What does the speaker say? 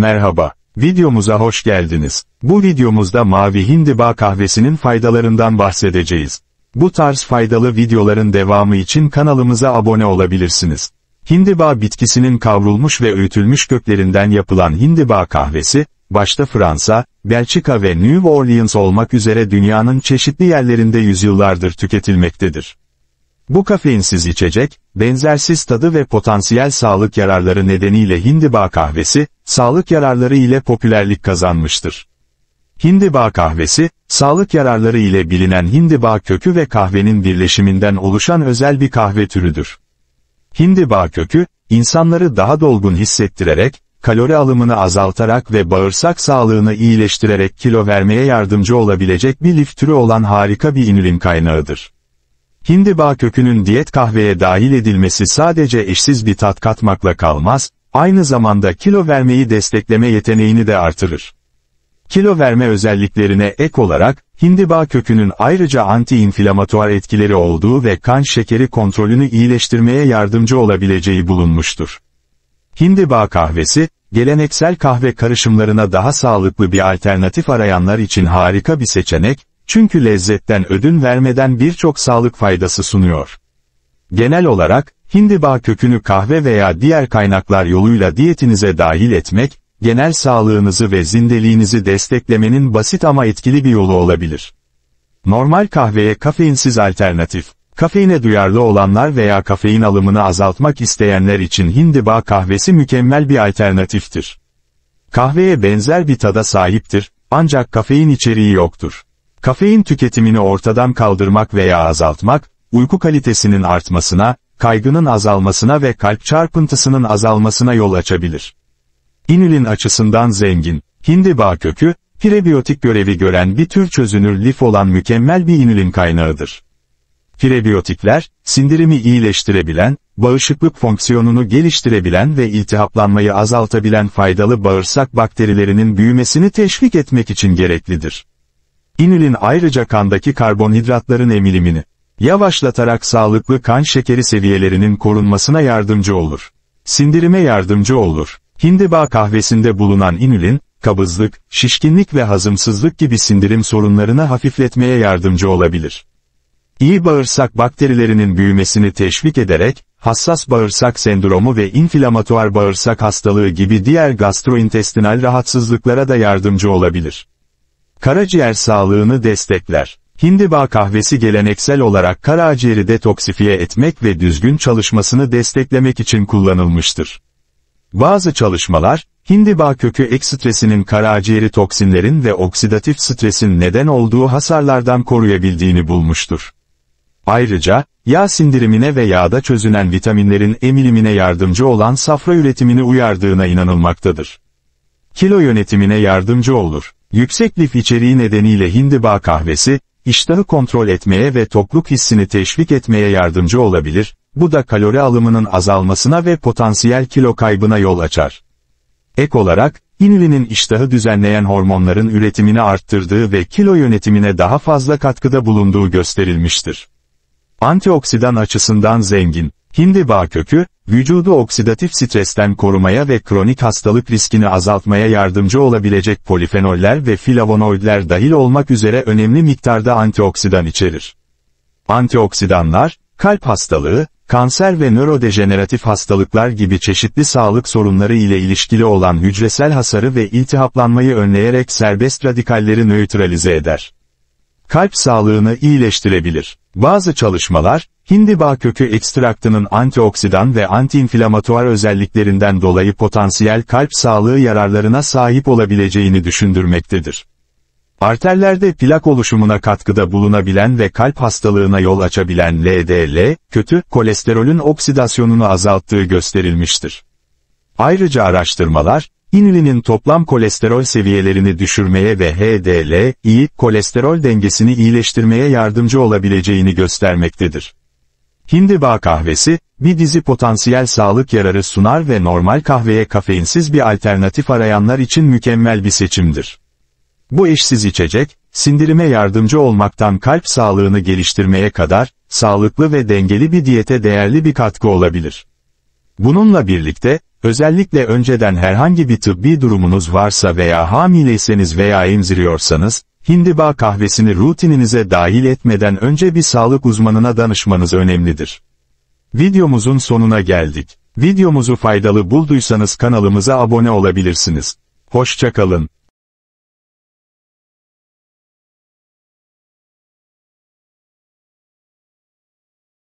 Merhaba, videomuza hoş geldiniz. Bu videomuzda mavi hindiba kahvesinin faydalarından bahsedeceğiz. Bu tarz faydalı videoların devamı için kanalımıza abone olabilirsiniz. Hindiba bitkisinin kavrulmuş ve öğütülmüş köklerinden yapılan hindiba kahvesi, başta Fransa, Belçika ve New Orleans olmak üzere dünyanın çeşitli yerlerinde yüzyıllardır tüketilmektedir. Bu kafeinsiz içecek, benzersiz tadı ve potansiyel sağlık yararları nedeniyle hindiba kahvesi, sağlık yararları ile popülerlik kazanmıştır. Hindiba kahvesi, sağlık yararları ile bilinen hindiba kökü ve kahvenin birleşiminden oluşan özel bir kahve türüdür. Hindiba kökü, insanları daha dolgun hissettirerek, kalori alımını azaltarak ve bağırsak sağlığını iyileştirerek kilo vermeye yardımcı olabilecek bir lif türü olan harika bir inülin kaynağıdır. Hindiba kökünün diyet kahveye dahil edilmesi sadece eşsiz bir tat katmakla kalmaz, aynı zamanda kilo vermeyi destekleme yeteneğini de artırır. Kilo verme özelliklerine ek olarak, hindiba kökünün ayrıca anti-inflamatuar etkileri olduğu ve kan şekeri kontrolünü iyileştirmeye yardımcı olabileceği bulunmuştur. Hindiba kahvesi, geleneksel kahve karışımlarına daha sağlıklı bir alternatif arayanlar için harika bir seçenek, çünkü lezzetten ödün vermeden birçok sağlık faydası sunuyor. Genel olarak, hindiba kökünü kahve veya diğer kaynaklar yoluyla diyetinize dahil etmek, genel sağlığınızı ve zindeliğinizi desteklemenin basit ama etkili bir yolu olabilir. Normal kahveye kafeinsiz alternatif. Kafeine duyarlı olanlar veya kafein alımını azaltmak isteyenler için hindiba kahvesi mükemmel bir alternatiftir. Kahveye benzer bir tada sahiptir, ancak kafein içeriği yoktur. Kafein tüketimini ortadan kaldırmak veya azaltmak, uyku kalitesinin artmasına, kaygının azalmasına ve kalp çarpıntısının azalmasına yol açabilir. İnülin açısından zengin, hindi bağ kökü, prebiyotik görevi gören bir tür çözünür lif olan mükemmel bir inülin kaynağıdır. Prebiyotikler, sindirimi iyileştirebilen, bağışıklık fonksiyonunu geliştirebilen ve iltihaplanmayı azaltabilen faydalı bağırsak bakterilerinin büyümesini teşvik etmek için gereklidir. İnülin ayrıca kandaki karbonhidratların emilimini yavaşlatarak sağlıklı kan şekeri seviyelerinin korunmasına yardımcı olur. Sindirime yardımcı olur. Hindiba kahvesinde bulunan inülin, kabızlık, şişkinlik ve hazımsızlık gibi sindirim sorunlarını hafifletmeye yardımcı olabilir. İyi bağırsak bakterilerinin büyümesini teşvik ederek, hassas bağırsak sendromu ve inflamatuar bağırsak hastalığı gibi diğer gastrointestinal rahatsızlıklara da yardımcı olabilir. Karaciğer sağlığını destekler. Hindiba kahvesi geleneksel olarak karaciğeri detoksifiye etmek ve düzgün çalışmasını desteklemek için kullanılmıştır. Bazı çalışmalar, hindiba kökü ek stresinin karaciğeri toksinlerin ve oksidatif stresin neden olduğu hasarlardan koruyabildiğini bulmuştur. Ayrıca, yağ sindirimine ve yağda çözünen vitaminlerin emilimine yardımcı olan safra üretimini uyardığına inanılmaktadır. Kilo yönetimine yardımcı olur. Yüksek lif içeriği nedeniyle hindiba kahvesi, iştahı kontrol etmeye ve tokluk hissini teşvik etmeye yardımcı olabilir, bu da kalori alımının azalmasına ve potansiyel kilo kaybına yol açar. Ek olarak, inülinin iştahı düzenleyen hormonların üretimini arttırdığı ve kilo yönetimine daha fazla katkıda bulunduğu gösterilmiştir. Antioksidan açısından zengin, Hindi bağ kökü, vücudu oksidatif stresten korumaya ve kronik hastalık riskini azaltmaya yardımcı olabilecek polifenoller ve flavonoidler dahil olmak üzere önemli miktarda antioksidan içerir. Antioksidanlar, kalp hastalığı, kanser ve nörodejeneratif hastalıklar gibi çeşitli sağlık sorunları ile ilişkili olan hücresel hasarı ve iltihaplanmayı önleyerek serbest radikalleri nötralize eder. Kalp sağlığını iyileştirebilir. Bazı çalışmalar, Hindiba kökü ekstraktının antioksidan ve antiinflamatuar özelliklerinden dolayı potansiyel kalp sağlığı yararlarına sahip olabileceğini düşündürmektedir. Arterlerde plak oluşumuna katkıda bulunabilen ve kalp hastalığına yol açabilen LDL, kötü kolesterolün oksidasyonunu azalttığı gösterilmiştir. Ayrıca araştırmalar, inülinin toplam kolesterol seviyelerini düşürmeye ve HDL, iyi kolesterol dengesini iyileştirmeye yardımcı olabileceğini göstermektedir. Hindiba kahvesi, bir dizi potansiyel sağlık yararı sunar ve normal kahveye kafeinsiz bir alternatif arayanlar için mükemmel bir seçimdir. Bu eşsiz içecek, sindirime yardımcı olmaktan kalp sağlığını geliştirmeye kadar, sağlıklı ve dengeli bir diyete değerli bir katkı olabilir. Bununla birlikte, özellikle önceden herhangi bir tıbbi durumunuz varsa veya hamileyseniz veya emziriyorsanız, Hindiba kahvesini rutininize dahil etmeden önce bir sağlık uzmanına danışmanız önemlidir. Videomuzun sonuna geldik. Videomuzu faydalı bulduysanız kanalımıza abone olabilirsiniz. Hoşçakalın.